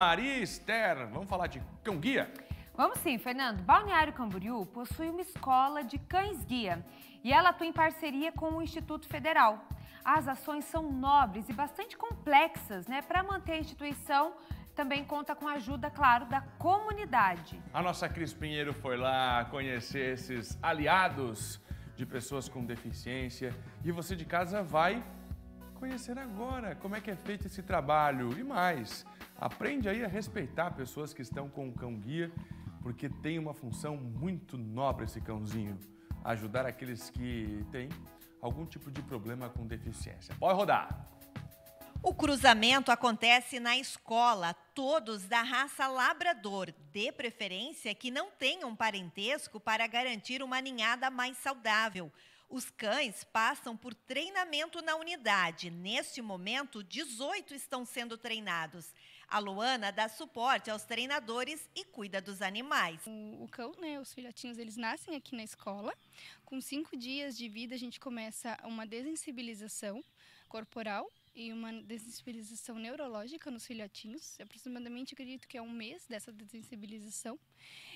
Maria Esther, vamos falar de cão guia? Vamos sim, Fernando. Balneário Camboriú possui uma escola de cães guia e ela atua em parceria com o Instituto Federal. As ações são nobres e bastante complexas, né, para manter a instituição também conta com a ajuda, claro, da comunidade. A nossa Cris Pinheiro foi lá conhecer esses aliados de pessoas com deficiência e você de casa vai conhecer agora como é que é feito esse trabalho e mais. Aprende aí a respeitar pessoas que estão com o cão guia, porque tem uma função muito nobre esse cãozinho, ajudar aqueles que têm algum tipo de problema com deficiência. Pode rodar. O cruzamento acontece na escola, todos da raça labrador, de preferência que não tenham parentesco para garantir uma ninhada mais saudável. Os cães passam por treinamento na unidade. Neste momento, 18 estão sendo treinados. A Luana dá suporte aos treinadores e cuida dos animais. O, o cão, né, os filhotinhos, eles nascem aqui na escola. Com cinco dias de vida, a gente começa uma desensibilização corporal e uma desensibilização neurológica nos filhotinhos. Aproximadamente, acredito que é um mês dessa desensibilização.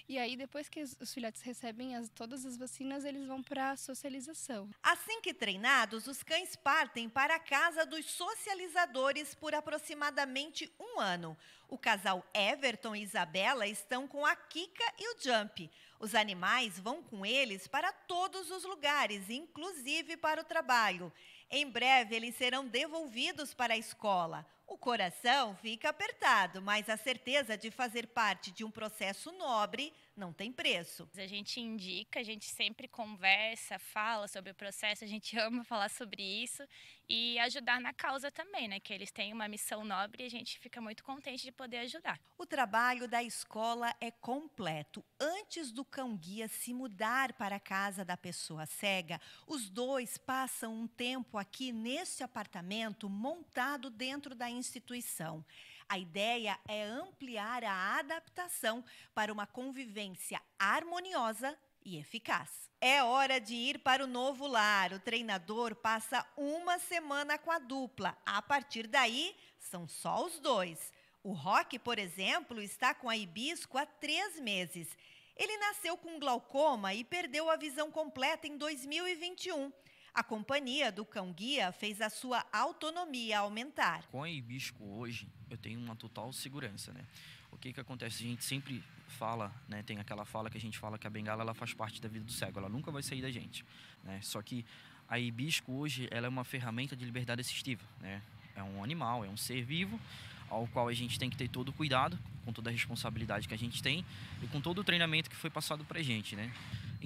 E aí, depois que os filhotes recebem as, todas as vacinas, eles vão para a socialização. Assim que treinados, os cães partem para a casa dos socializadores por aproximadamente um ano. O casal Everton e Isabela estão com a Kika e o Jump. Os animais vão com eles para todos os lugares, inclusive para o trabalho. Em breve, eles serão devolvidos para a escola, o coração fica apertado, mas a certeza de fazer parte de um processo nobre não tem preço. A gente indica, a gente sempre conversa, fala sobre o processo, a gente ama falar sobre isso e ajudar na causa também, né? Que eles têm uma missão nobre e a gente fica muito contente de poder ajudar. O trabalho da escola é completo. Antes do cão guia se mudar para a casa da pessoa cega, os dois passam um tempo aqui neste apartamento montado dentro da instituição instituição. A ideia é ampliar a adaptação para uma convivência harmoniosa e eficaz. É hora de ir para o novo lar. O treinador passa uma semana com a dupla. A partir daí, são só os dois. O Rock, por exemplo, está com a Hibisco há três meses. Ele nasceu com glaucoma e perdeu a visão completa em 2021. A companhia do cão-guia fez a sua autonomia aumentar. Com a Ibisco hoje, eu tenho uma total segurança, né? O que que acontece? A gente sempre fala, né? Tem aquela fala que a gente fala que a bengala ela faz parte da vida do cego, ela nunca vai sair da gente, né? Só que a Ibisco hoje, ela é uma ferramenta de liberdade assistiva, né? É um animal, é um ser vivo, ao qual a gente tem que ter todo o cuidado, com toda a responsabilidade que a gente tem e com todo o treinamento que foi passado pra gente, né?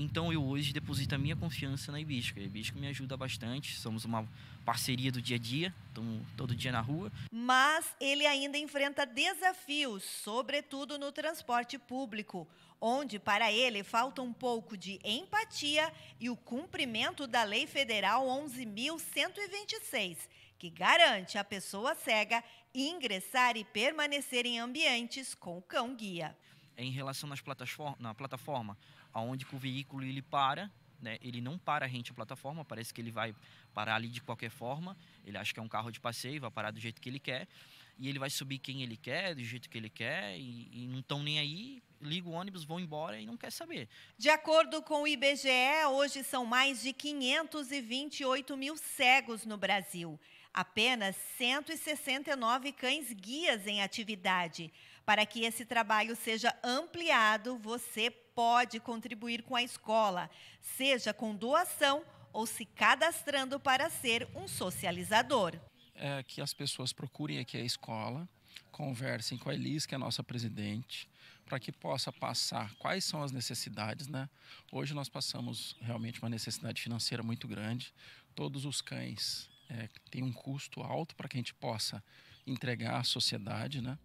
Então eu hoje deposito a minha confiança na Ibisco. A Ibisco me ajuda bastante, somos uma parceria do dia a dia, estamos todo dia na rua. Mas ele ainda enfrenta desafios, sobretudo no transporte público, onde para ele falta um pouco de empatia e o cumprimento da Lei Federal 11.126, que garante a pessoa cega ingressar e permanecer em ambientes com cão guia. É em relação nas plataforma, na plataforma, aonde o veículo ele para, né? Ele não para rente à plataforma, parece que ele vai parar ali de qualquer forma. Ele acha que é um carro de passeio, vai parar do jeito que ele quer e ele vai subir quem ele quer, do jeito que ele quer, e, e não estão nem aí, liga o ônibus, vão embora e não quer saber. De acordo com o IBGE, hoje são mais de 528 mil cegos no Brasil apenas 169 cães guias em atividade. Para que esse trabalho seja ampliado, você pode contribuir com a escola, seja com doação ou se cadastrando para ser um socializador. É que as pessoas procurem aqui a escola, conversem com a Elis, que é a nossa presidente, para que possa passar quais são as necessidades, né? Hoje nós passamos realmente uma necessidade financeira muito grande. Todos os cães é, tem um custo alto para que a gente possa entregar à sociedade, né?